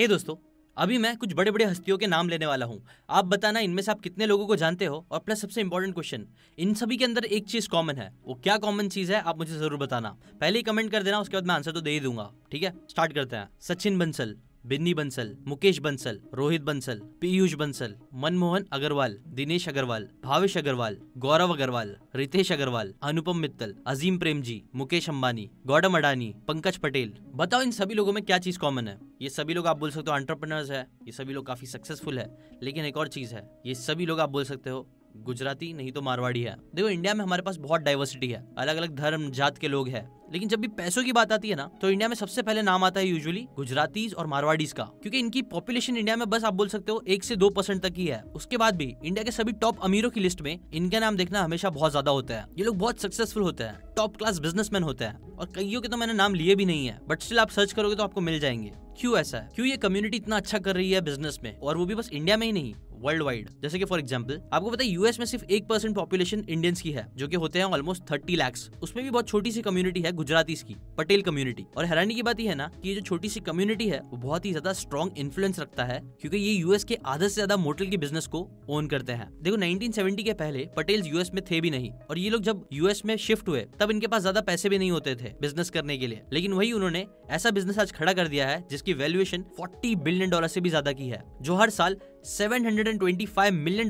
हे दोस्तों अभी मैं कुछ बड़े बड़े हस्तियों के नाम लेने वाला हूँ आप बताना इनमें से आप कितने लोगों को जानते हो और प्लस सबसे इंपॉर्टेंट क्वेश्चन इन सभी के अंदर एक चीज कॉमन है वो क्या कॉमन चीज है आप मुझे जरूर बताना पहले ही कमेंट कर देना उसके बाद मैं आंसर तो दे ही दूंगा ठीक है स्टार्ट करते हैं सचिन बंसल बिन्नी बंसल मुकेश बंसल रोहित बंसल पीयूष बंसल मनमोहन अग्रवाल दिनेश अग्रवाल भावेश अग्रवाल गौरव अग्रवाल रितेश अग्रवाल अनुपम मित्तल अजीम प्रेम जी मुकेश अंबानी गौडम अडानी पंकज पटेल बताओ इन सभी लोगों में क्या चीज कॉमन है ये सभी लोग आप बोल सकते हो एंटरप्रेनर्स है ये सभी लोग काफी सक्सेसफुल है लेकिन एक और चीज है ये सभी लोग आप बोल सकते हो गुजराती नहीं तो मारवाड़ी है देखो इंडिया में हमारे पास बहुत डाइवर्सिटी है अलग अलग धर्म जात के लोग हैं लेकिन जब भी पैसों की बात आती है ना तो इंडिया में सबसे पहले नाम आता है यूजुअली गुजराती और मारवाड़ीज का क्योंकि इनकी पॉपुलेशन इंडिया में बस आप बोल सकते हो एक से दो परसेंट तक ही है उसके बाद भी इंडिया के सभी टॉप अमीरों की लिस्ट में इनका नाम देखना हमेशा बहुत ज्यादा होता है ये लोग बहुत सक्सेसफुल होते हैं टॉप क्लास बिजनेसमैन होते हैं और कईयों के तो मैंने नाम लिए भी नहीं है बट स्टिल आप सर्च करोगे तो आपको मिल जाएंगे क्यों ऐसा है क्यों ये कम्युनिटी इतना अच्छा कर रही है बिजनेस में और वो भी बस इंडिया में ही नहीं वर्ल्ड वाइड जैसे कि फॉर एग्जाम्पल आपको पता है यूएस में सिर्फ एक परसेंट पॉपुलेशन इंडियंस की है जो कि होते हैं ऑलमोस्ट थर्टी लैक्स उसमें भी बहुत छोटी सी कम्युनिटी है गुजराती की पटेल कम्युनिटी और हैरानी की बात यह है ना कि ये जो छोटी सी कम्युनिटी है वो बहुत ही ज्यादा स्ट्रॉन्ग इन्फ्लुएंस रखता है क्योंकि ये यूएस के आधे से ज्यादा मोटल के बिजनेस को ओन करते हैं देखो 1970 के पहले पटेल यूएस में थे भी नहीं और ये लोग जब यूएस में शिफ्ट हुए तब इनके पास ज्यादा पैसे भी नहीं होते थे बिजनेस करने के लिए लेकिन वही उन्होंने ऐसा बिजनेस आज खड़ा कर दिया है जिसकी वैल्यूएशन 40 बिलियन डॉलर से भी ज्यादा की है जो हर साल $725 million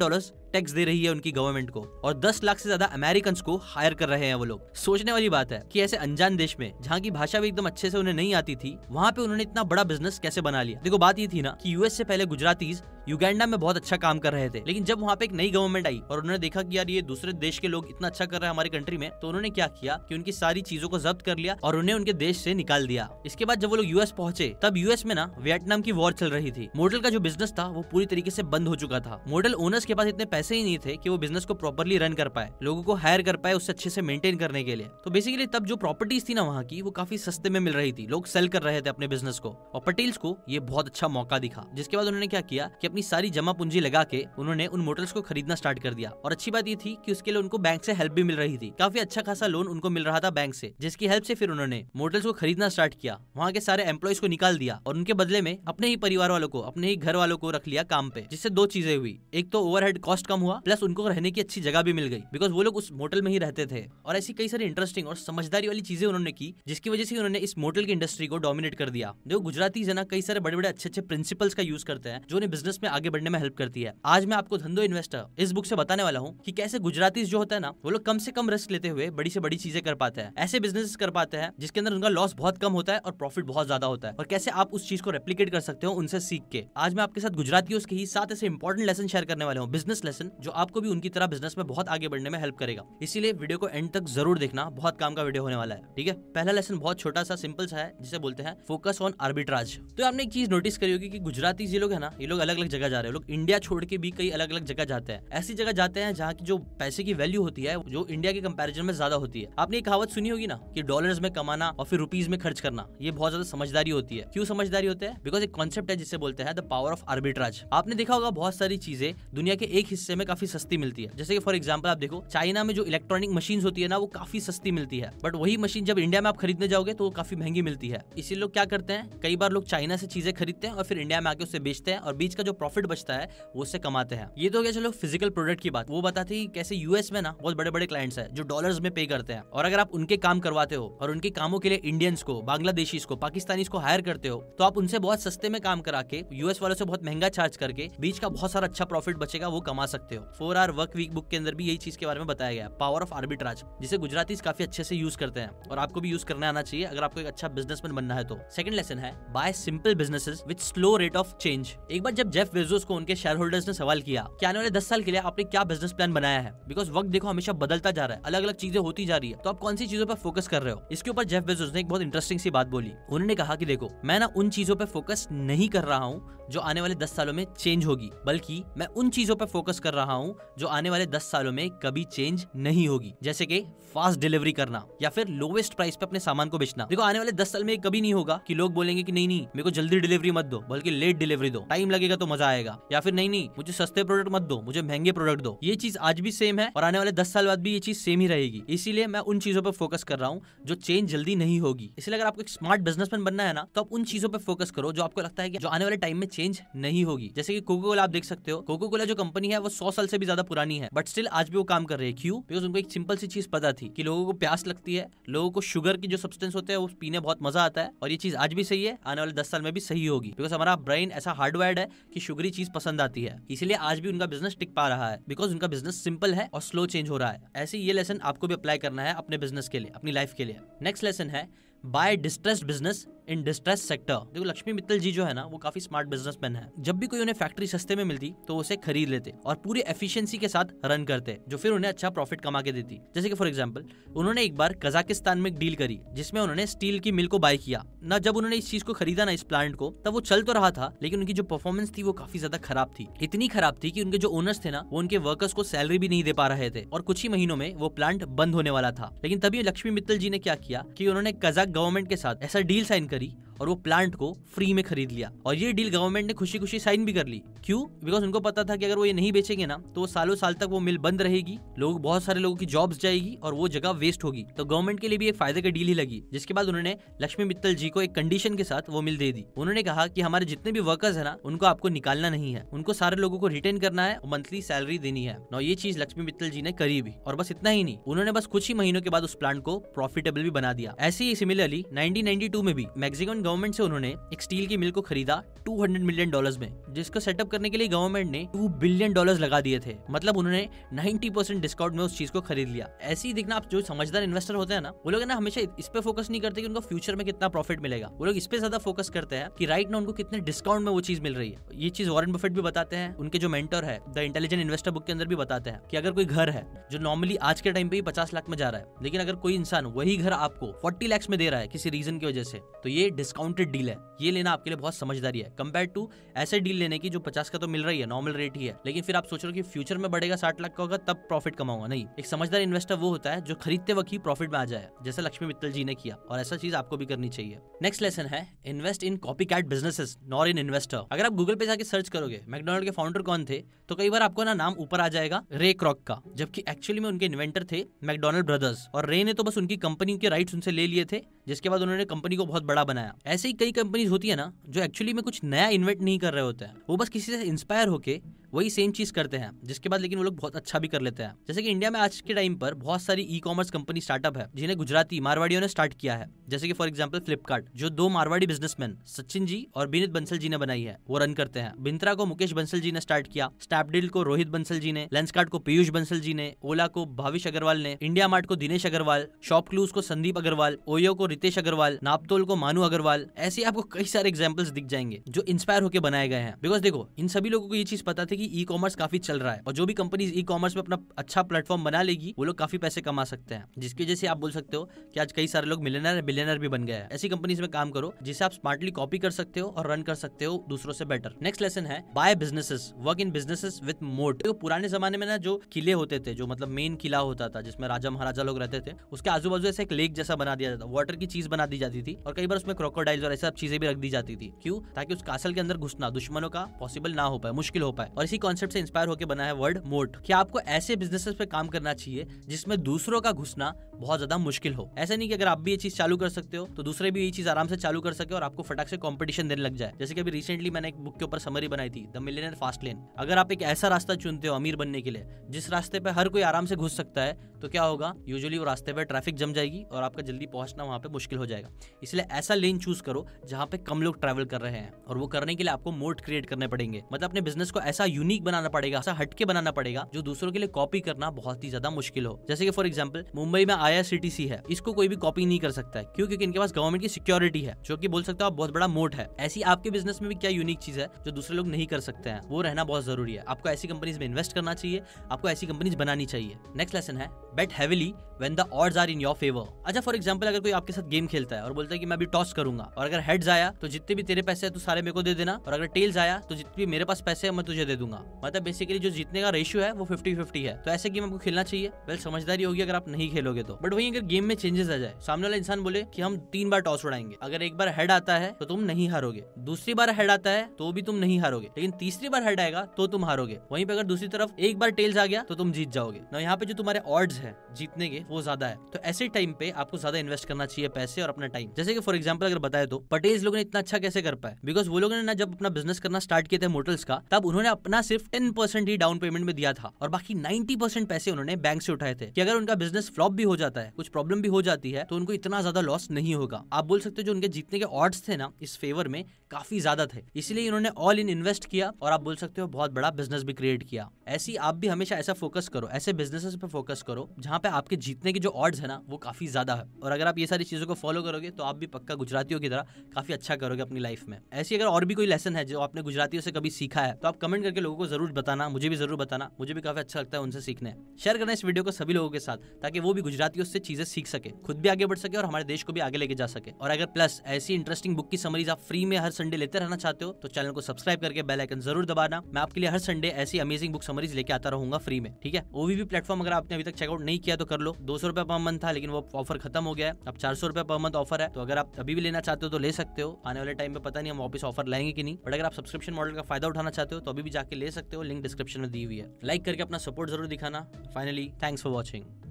टैक्स दे रही है उनकी गवर्नमेंट को और दस लाख से ज्यादा अमेरिकन को हायर कर रहे हैं वो लोग सोचने वाली बात है की ऐसे अनजान देश में जहाँ की भाषा भी एकदम अच्छे से उन्हें नहीं आती थी वहाँ पे उन्होंने इतना बड़ा बिजनेस कैसे बना लिया देखो बात ये थी ना की यूएस से पहले गुजराती युगेंडा में बहुत अच्छा काम कर रहे थे लेकिन जब वहाँ पे एक नई गवर्नमेंट आई और उन्होंने देखा कि यार ये दूसरे देश के लोग इतना अच्छा कर रहे हैं हमारी कंट्री में तो उन्होंने क्या किया कि उनकी सारी चीजों को जब्त कर लिया और उन्हें उनके देश से निकाल दिया इसके बाद जब वो लोग यूएस पहुंचे तब यूएस में ना वियतनाम की वॉर चल रही थी मोडल का जो बिजनेस था वो पूरी तरीके से बंद हो चुका था मोडल ओनर्स के पास इतने पैसे ही नहीं थे कि वो बिजनेस को प्रॉपरली रन कर पाए लोगों को हायर कर पाए उससे अच्छे से मेंटेन करने के लिए तो बेसिकली तब जो प्रॉपर्टीज थी ना वहाँ की वो काफी सस्ते में मिल रही थी लोग सेल कर रहे थे अपने बिजनेस को और पटेल्स को ये बहुत अच्छा मौका दिखा जिसके बाद उन्होंने क्या किया कि अपनी सारी जमा पूंजी लगा के उन्होंने उन मोटर्स को खरीदना स्टार्ट कर दिया और अच्छी बात ये थी कि उसके लिए उनको बैंक से हेल्प भी मिल रही थी काफी अच्छा खासा लोन उनको मिल रहा था बैंक से जिसकी हेल्प से फिर उन्होंने मोटर्स को खरीदना स्टार्ट किया वहाँ के सारे एम्प्लॉयज को निकाल दिया और उनके बदले में अपने ही परिवार वालों को अपने ही घर वालों को रख लिया काम पे जिससे दो चीजें हुई एक तो ओवरहेड कॉस्ट कम हुआ प्लस उनको रहने की अच्छी जगह भी मिल गई बिकॉज वो लोग उस मोटल में ही रहते थे और ऐसी कई सारी इंटरेस्टिंग और समझदारी वाली चीजें उन्होंने की जिसकी वजह से उन्होंने इस मोटल की इंडस्ट्री को डोमिनेट कर दिया देखो गुजराती जना कई सारे बड़े बड़े अच्छे अच्छे प्रिंसिपल्स का यूज करते हैं जो उन्हें बिजनेस में आगे बढ़ने में हेल्प करती है आज मैं आपको धंधो इन्वेस्टर इस बुक से बताने वाला हूँ की कैसे गुजराती जो होता है ना वो लोग कम से कम रिस्क लेते हुए बड़ी से बड़ी चीजें कर पाते हैं ऐसे बिजनेस कर पाते हैं जिसके अंदर उनका लॉस बहुत कम होता है और प्रॉफिट बहुत ज्यादा होता है और कैसे आप उस चीज को रेप्लीकेट कर सकते हो उनसे सीख के आज मैं आपके साथ गुजरातियों के ही साथ ऐसे इंपॉर्टेंट लेसन शेयर करने वाले हूँ बिजनेस लेसन पर्सन जो आपको भी उनकी तरह बिजनेस में बहुत आगे बढ़ने में हेल्प करेगा इसीलिए वीडियो को एंड तक जरूर देखना बहुत काम का वीडियो होने वाला है ठीक है पहला लेसन बहुत छोटा सा सिंपल सा है जिसे बोलते हैं फोकस ऑन आर्बिट्राज तो आपने एक चीज नोटिस करी होगी कि गुजराती जी लोग है ना ये लोग अलग अलग जगह जा रहे हैं लोग इंडिया छोड़ के भी कई अलग अलग जगह जाते हैं ऐसी जगह जाते हैं जहाँ की जो पैसे की वैल्यू होती है जो इंडिया के कंपेरिजन में ज्यादा होती है आपने एक कहावत सुनी होगी ना कि डॉलर में कमाना और फिर रुपीज में खर्च करना ये बहुत ज्यादा समझदारी होती है क्यों समझदारी होते है बिकॉज एक कॉन्सेप्ट है जिसे बोलते हैं द पावर ऑफ आर्बिट्राज आपने देखा होगा बहुत सारी चीजें दुनिया के एक हिस्से सस्ते में काफी सस्ती मिलती है जैसे कि फॉर एग्जाम्पल आप देखो चाइना में जो इलेक्ट्रॉनिक मशीन होती है ना वो काफी सस्ती मिलती है बट वही मशीन जब इंडिया में आप खरीदने जाओगे तो वो काफी महंगी मिलती है इसी लोग क्या करते हैं कई बार लोग चाइना से चीजें खरीदते हैं और फिर इंडिया में आके उसे बेचते हैं और बीच का जो प्रॉफिट बचता है वो उससे कमाते हैं ये तो क्या चलो फिजिकल प्रोडक्ट की बात वो बताती कैसे यूएस में ना बहुत बड़े बड़े क्लाइंट्स है जो डॉलर में पे करते हैं और अगर आप उनके काम करवाते हो और उनके कामों के लिए इंडियंस को बांग्लादेशी को पाकिस्तानी को हायर करते हो तो आप उनसे बहुत सस्ते में काम करा के यूएस वालों से बहुत महंगा चार्ज करके बीच का बहुत सारा अच्छा प्रॉफिट बचेगा वो कमा सकते सकते हो four hour work week book के अंदर भी यही चीज के बारे में बताया गया पावर ऑफ आर्बिट्राज जिसे गुजराती काफी अच्छे से यूज करते हैं और आपको भी यूज करने आना चाहिए अगर आपको एक अच्छा बिजनेसमैन बनना है तो सेकंड लेसन है buy simple business with slow rate of change एक बार जब जेफ बेजोस को उनके शेयर होल्डर्स ने सवाल किया कि आने वाले दस साल के लिए आपने क्या बिजनेस प्लान बनाया है बिकॉज वक्त देखो हमेशा बदलता जा रहा है अलग अलग चीजें होती जा रही है तो आप कौन सी चीजों पर फोकस कर रहे हो इसके ऊपर जेफ बेजोस ने एक बहुत इंटरेस्टिंग सी बात बोली उन्होंने कहा कि देखो मैं ना उन चीजों पर फोकस नहीं कर रहा हूँ जो आने वाले दस सालों में चेंज होगी बल्कि मैं उन चीजों पर फोकस कर रहा हूँ जो आने वाले दस सालों में कभी चेंज नहीं होगी जैसे कि फास्ट डिलीवरी करना या फिर लोवेस्ट प्राइस पे अपने सामान को बेचना देखो आने वाले दस साल में कभी नहीं होगा कि लोग बोलेंगे कि नहीं नहीं मेरे को जल्दी डिलीवरी मत दो बल्कि लेट डिलीवरी दो टाइम लगेगा तो मजा आएगा या फिर नहीं नहीं मुझे सस्ते प्रोडक्ट मत दो मुझे महंगे प्रोडक्ट दो ये चीज आज भी सेम है और आने वाले दस साल बाद भी ये चीज सेम ही रहेगी इसीलिए मैं उन चीजों पर फोकस कर रहा हूँ जो चेंज जल्दी नहीं होगी इसलिए अगर आपको एक स्मार्ट बिजनेसमैन बनना है ना तो आप उन चीजों पर फोकस करो जो आपको लगता है कि जो आने वाले टाइम में चेंज नहीं होगी जैसे कि कोको कोला आप देख सकते हो कोको कोला जो कंपनी है वो सौ साल से भी ज्यादा पुरानी है बट स्टिल आज भी वो काम कर रही है क्यों बिकॉज उनको एक सिंपल सी चीज पता थी कि लोगों को प्यास लगती है लोगों को शुगर की जो सब्सटेंस होते हैं वो पीने बहुत मजा आता है और ये चीज आज भी सही है आने वाले दस साल में भी सही होगी बिकॉज हमारा ब्रेन ऐसा हार्डवायर्ड है कि शुगरी चीज पसंद आती है इसलिए आज भी उनका बिजनेस टिक पा रहा है बिकॉज उनका बिजनेस सिंपल है और स्लो चेंज हो रहा है ऐसे ये लेसन आपको भी अप्लाई करना है अपने बिजनेस के लिए अपनी लाइफ के लिए नेक्स्ट लेसन है buy distressed business in distress sector देखो लक्ष्मी मित्तल जी जो है ना वो काफी स्मार्ट बिजनेसमैन है जब भी कोई उन्हें फैक्ट्री सस्ते में मिलती तो उसे खरीद लेते और पूरी एफिशिएंसी के साथ रन करते जो फिर उन्हें अच्छा प्रॉफिट कमा के देती जैसे कि फॉर एग्जाम्पल उन्होंने एक बार कजाकिस्तान में एक डील करी जिसमें उन्होंने स्टील की मिल को बाय किया न जब उन्होंने इस चीज को खरीदा ना इस प्लांट को तब वो चल तो रहा था लेकिन उनकी जो परफॉर्मेंस थी वो काफी ज्यादा खराब थी इतनी खराब थी कि उनके जो ओनर्स थे ना वो उनके वर्कर्स को सैलरी भी नहीं दे पा रहे थे और कुछ ही महीनों में वो प्लांट बंद होने वाला था लेकिन तभी लक्ष्मी मित्तल जी ने क्या किया कि उन्होंने कजाक गवर्नमेंट के साथ ऐसा डील साइन कर study और वो प्लांट को फ्री में खरीद लिया और ये डील गवर्नमेंट ने खुशी खुशी साइन भी कर ली क्यों बिकॉज उनको पता था कि अगर वो ये नहीं बेचेंगे ना तो सालों साल तक वो मिल बंद रहेगी लोग बहुत सारे लोगों की जॉब्स जाएगी और वो जगह वेस्ट होगी तो गवर्नमेंट के लिए भी एक फायदे की डील ही लगी जिसके बाद उन्होंने लक्ष्मी मित्तल जी को एक कंडीशन के साथ वो मिल दे दी उन्होंने कहा की हमारे जितने भी वर्कर्स है ना उनको आपको निकालना नहीं है उनको सारे लोगों को रिटेन करना है और मंथली सैलरी देनी है ना ये चीज लक्ष्मी मित्तल जी ने करी भी और बस इतना ही नहीं उन्होंने बस कुछ ही महीनों के बाद उस प्लांट को प्रॉफिटेबल भी बना दिया ऐसे ही सिमिलरली 1992 में भी मैक्सिकन गवर्नमेंट से उन्होंने एक स्टील की मिल को खरीदा 200 मिलियन डॉलर्स में जिसको सेटअप करने के लिए गवर्नमेंट ने 2 बिलियन डॉलर्स लगा दिए थे मतलब उन्होंने 90 परसेंट डिस्काउंट में उस चीज को खरीद लिया ऐसे ही देखना आप जो समझदार इन्वेस्टर होते हैं ना वो लोग ना हमेशा इस पे फोकस नहीं करते कि उनको फ्यूचर में कितना प्रॉफिट मिलेगा वो लोग इस पे ज्यादा फोकस करते हैं कि राइट ना उनको कितने डिस्काउंट में वो चीज मिल रही है ये चीज वॉरन बफेट भी बताते हैं उनके जो मेंटर है द इंटेलिजेंट इन्वेस्टर बुक के अंदर भी बताते हैं कि अगर कोई घर है जो नॉर्मली आज के टाइम पे ही पचास लाख में जा रहा है लेकिन अगर कोई इंसान वही घर आपको फोर्टी लैक्स में दे रहा है किसी रीजन की वजह से तो ये डिस्काउंट डिस्काउंटेड डील है ये लेना आपके लिए बहुत समझदारी है कंपेयर टू ऐसे डील लेने की जो पचास का तो मिल रही है नॉर्मल रेट ही है लेकिन फिर आप सोच रहे हो कि फ्यूचर में बढ़ेगा साठ लाख का होगा तब प्रॉफिट कमाऊंगा नहीं एक समझदार इन्वेस्टर वो होता है जो खरीदते वक्त ही प्रॉफिट में आ जाए जैसे लक्ष्मी मित्तल जी ने किया और ऐसा चीज आपको भी करनी चाहिए नेक्स्ट लेसन है invest in copy cat businesses nor in investor अगर आप गूगल पे जाके सर्च करोगे मैकडोनल्ड के फाउंडर कौन थे तो कई बार आपको ना नाम ऊपर आ जाएगा रे क्रॉक का जबकि एक्चुअली में उनके इन्वेंटर थे मैकडोनल्ड ब्रदर्स और रे ने तो बस उनकी कंपनी के राइट्स उनसे ले लिए थे जिसके बाद उन्होंने कंपनी को बहुत बड़ा बनाया ऐसे ही कई कंपनीज होती है ना जो एक्चुअली में कुछ नया इन्वेट नहीं कर रहे होते हैं वो बस किसी से इंस्पायर होके वही सेम चीज़ करते हैं जिसके बाद लेकिन वो लोग बहुत अच्छा भी कर लेते हैं जैसे कि इंडिया में आज के टाइम पर बहुत सारी ई कॉमर्स कंपनी स्टार्टअप है जिन्हें गुजराती मारवाड़ियों ने स्टार्ट किया है जैसे कि फॉर एग्जाम्पल फ्लिपकार्ट जो दो मारवाड़ी बिजनेसमैन सचिन जी और विनित बंसल जी ने बनाई है वो रन करते हैं बिंत्रा को मुकेश बंसल जी ने स्टार्ट किया स्टैपडील को रोहित बंसल जी ने लेंसकार्ट को पीयूष बंसल जी ने ओला को भाविश अग्रवाल ने इंडिया मार्ट को दिनेश अग्रवाल शॉप क्लूज को संदीप अग्रवाल ओयो को रितेश अग्रवाल नापतोल को मानू अग्रवाल ऐसे आपको कई सारे एग्जाम्पल्स दिख जाएंगे जो इंस्पायर होकर बनाए गए हैं बिकॉज देखो इन सभी लोगों को ये चीज पता थी कि ई कॉमर्स काफी चल रहा है और जो भी कंपनीज ई कॉमर्स में अपना अच्छा प्लेटफॉर्म बना लेगी वो लोग काफी पैसे कमा सकते हैं जिसकी वजह से आप बोल सकते हो कि आज कई सारे लोग मिलेनर बिलेनर भी बन गए हैं ऐसी कंपनीज में काम करो जिसे आप स्मार्टली कॉपी कर सकते हो और रन कर सकते हो दूसरों से बेटर नेक्स्ट लेसन है buy businesses work in businesses with moat पुराने जमाने में ना जो किले होते थे जो मतलब मेन किला होता था जिसमें राजा महाराजा लोग रहते थे उसके आजू बाजू ऐसे एक लेक जैसा बना दिया जाता वाटर की चीज बना दी जाती थी और कई बार उसमें क्रोकोडाइल और ऐसी चीजें भी रख दी जाती थी क्यों ताकि उस कासल के अंदर घुसना दुश्मनों का पॉसिबल ना हो पाए मुश्किल हो पाए और इसी कॉन्सेप्ट से इंस्पायर होकर बना है वर्ड मोट कि आपको ऐसे बिजनेस पे काम करना चाहिए जिसमें दूसरों का घुसना बहुत ज्यादा मुश्किल हो ऐसा नहीं कि अगर आप भी ये चीज चालू कर सकते हो तो दूसरे भी ये चीज आराम से चालू कर सके और आपको फटाक से कॉम्पिटिशन देने लग जाए जैसे कि अभी रिसेंटली मैंने एक बुक के ऊपर समरी बनाई थी द मिलियनर फास्ट लेन अगर आप एक ऐसा रास्ता चुनते हो अमीर बनने के लिए जिस रास्ते पर हर कोई आराम से घुस सकता है तो क्या होगा यूजुअली वो रास्ते पर ट्रैफिक जम जाएगी और आपका जल्दी पहुंचना वहाँ पर मुश्किल हो जाएगा इसलिए ऐसा लेन चूज करो जहाँ पे कम लोग ट्रैवल कर रहे हैं और वो करने के लिए आपको मोड क्रिएट करने पड़ेंगे मतलब अपने बिजनेस को ऐसा यूनिक बनाना पड़ेगा ऐसा हटके बनाना पड़ेगा जो दूसरों के लिए कॉपी करना बहुत ही ज्यादा मुश्किल हो जैसे कि फॉर एग्जाम्पल मुंबई में आई है इसको कोई भी कॉपी नहीं कर सकता है क्यों क्योंकि इनके पास गवर्नमेंट की सिक्योरिटी है जो की बोल सकता हूँ बहुत बड़ा मोट है ऐसी आपके बिजनेस में भी क्या यूनिक चीज है जो दूसरे लोग नहीं कर सकते हैं वो रहना बहुत जरूरी है आपको ऐसी कंपनीज में इन्वेस्ट करना चाहिए आपको ऐसी कंपनीज बनानी चाहिए नेक्स्ट लेसन है bet heavily when the odds are in your favour अच्छा फॉर एग्जाम्पल अगर कोई आपके साथ गेम खेलता है और बोलता है कि मैं अभी टॉस करूंगा और अगर हेड्स आया तो जितने भी तेरे पैसे है तो सारे मेरे को दे देना और अगर टेल्स आया तो जितने भी मेरे पास पैसे है मैं तुझे दे दूंगा मतलब बेसिकली जो जीतने का रेशियो है वो फिफ्टी फिफ्टी है तो ऐसे गेम आपको खेलना चाहिए वेल समझदारी होगी अगर आप नहीं खेलोगे तो बट वही अगर गेम में चेंजेस आ जाए सामने वाला इंसान बोले की हम तीन बार टॉस उड़ाएंगे अगर एक बार हेड आता है तो तुम नहीं हारोगे दूसरी बार हेड आता है तो भी तुम नहीं हारोगे लेकिन तीसरी बार हेड आएगा तो तुम हारोगे वहीं पर अगर दूसरी तरफ एक बार टेल्स आ गया तो तुम जीत जाओगे ना यहाँ पे जो तुम्हारे ऑर्ड्स है जीतने के वो ज्यादा है तो ऐसे टाइम पे आपको ज्यादा इन्वेस्ट करना चाहिए पैसे और अपना टाइम जैसे कि फॉर एग्जाम्पल अगर बताए तो पटेल लोगों ने इतना अच्छा कैसे कर पाए बिकॉज वो लोगों ने ना जब अपना बिजनेस करना स्टार्ट किया था मोटल्स का तब उन्होंने अपना सिर्फ टेन ही डाउन पेमेंट में दिया था और बाकी नाइन्टी पैसे उन्होंने बैंक से उठाए थे कि अगर उनका बिजनेस फ्लॉप भी हो जाता है कुछ प्रॉब्लम भी हो जाती है तो उनको इतना ज्यादा लॉस नहीं होगा आप बोल सकते जो उनके जीतने के ऑर्ड्स थे ना इस फेवर में काफी ज्यादा थे इसलिए इन्होंने ऑल इन इन्वेस्ट किया और आप बोल सकते हो बहुत बड़ा बिजनेस भी क्रिएट किया ऐसी आप भी हमेशा ऐसा फोकस करो ऐसे बिजनेस पे फोकस करो जहाँ पे आपके जीतने के जो ऑड्स है ना वो काफ़ी ज़्यादा है और अगर आप ये सारी चीज़ों को फॉलो करोगे तो आप भी पक्का गुजरातियों की तरह काफ़ी अच्छा करोगे अपनी लाइफ में ऐसी अगर और भी कोई लेसन है जो आपने गुजरातियों से कभी सीखा है तो आप कमेंट करके लोगों को जरूर बताना मुझे भी जरूर बताना मुझे भी काफ़ी अच्छा लगता है उनसे सीखने शेयर करना इस वीडियो को सभी लोगों के साथ ताकि वो भी गुजरातियों से चीज़ें सीख सके खुद भी आगे बढ़ सके और हमारे देश को भी आगे लेके जा सके और अगर प्लस ऐसी इंटरेस्टिंग बुक की समरीज आप फ्री में हर संडे लेते रहना चाहते हो तो चैनल को सब्सक्राइब करके आइकन जरूर दबाना मैं आपके लिए हर संडे ऐसी अमेजिंग बुक समरीज लेके आता रहूंगा फ्री में ठीक है ओवीवी प्लेटफॉर्म अगर आपने अभी तक चेकआउट नहीं किया तो कर लो दो सौ रुपया पर मंथ था लेकिन वो ऑफर खत्म हो गया है अब चार सौ पर मंथ ऑफर है तो अगर आप अभी भी लेना चाहते हो तो ले सकते हो आने वाले टाइम में पता नहीं हम वापस ऑफर लाएंगे कि नहीं बट अगर आप सब्सक्रिप्शन मॉडल का फायदा उठाना चाहते हो तो अभी भी जाके ले सकते हो लिंक डिस्क्रिप्शन में दी हुई है लाइक करके अपना सपोर्ट जरूर दिखाना फाइनली थैंक्स फॉर वॉचिंग